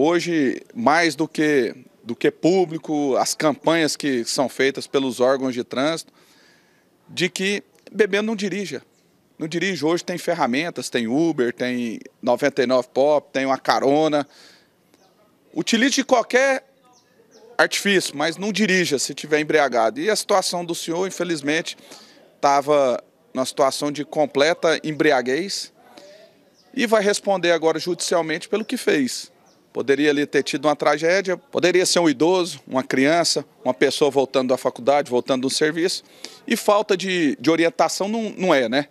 hoje, mais do que, do que público, as campanhas que são feitas pelos órgãos de trânsito, de que bebendo não dirija. Não dirige hoje, tem ferramentas, tem Uber, tem 99 Pop, tem uma carona. Utilize qualquer artifício, mas não dirija se tiver embriagado. E a situação do senhor, infelizmente, estava numa situação de completa embriaguez e vai responder agora judicialmente pelo que fez. Poderia ali ter tido uma tragédia, poderia ser um idoso, uma criança, uma pessoa voltando da faculdade, voltando do serviço. E falta de, de orientação não, não é, né?